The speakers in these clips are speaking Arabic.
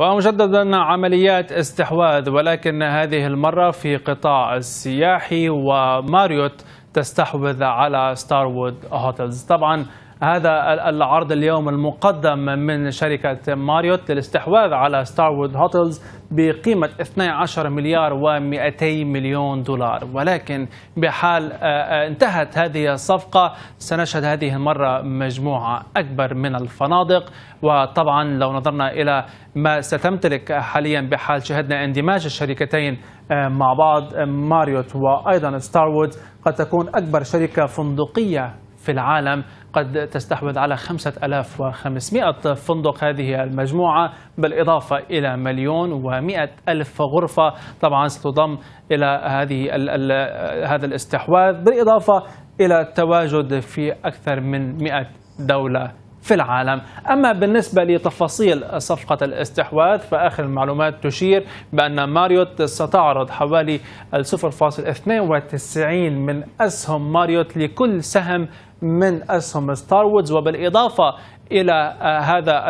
ومجددا عمليات استحواذ ولكن هذه المرة في قطاع السياحي وماريوت تستحوذ على ستارwood هوتلز طبعا هذا العرض اليوم المقدم من شركة ماريوت للاستحواذ على ستارwood هوتلز بقيمة 12 مليار و200 مليون دولار ولكن بحال آه، آه، انتهت هذه الصفقة سنشهد هذه المرة مجموعة أكبر من الفنادق وطبعا لو نظرنا إلى ما ستمتلك حاليا بحال شهدنا اندماج الشركتين آه، مع بعض ماريوت وأيضا ستارwood قد تكون أكبر شركة فندقية في العالم قد تستحوذ على 5500 فندق هذه المجموعة بالإضافة إلى مليون و ألف غرفة طبعا ستضم إلى هذه الـ الـ هذا الاستحواذ بالإضافة إلى التواجد في أكثر من 100 دولة في العالم أما بالنسبة لتفاصيل صفقة الاستحواذ فآخر المعلومات تشير بأن ماريوت ستعرض حوالي 0.92 من أسهم ماريوت لكل سهم من أسهم ستار وودز وبالإضافة إلى آه، هذا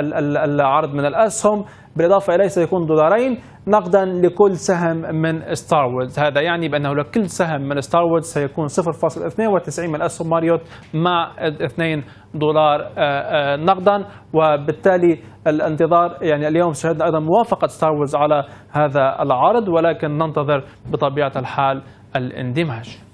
العرض من الأسهم بالإضافة إليه سيكون دولارين نقدا لكل سهم من ستار وودز هذا يعني بأنه لكل سهم من ستار وودز سيكون 0.92 من أسهم ماريوت مع 2 دولار آه، آه، نقدا وبالتالي الانتظار يعني اليوم شهدنا أيضا موافقة ستار وودز على هذا العرض ولكن ننتظر بطبيعة الحال الاندماج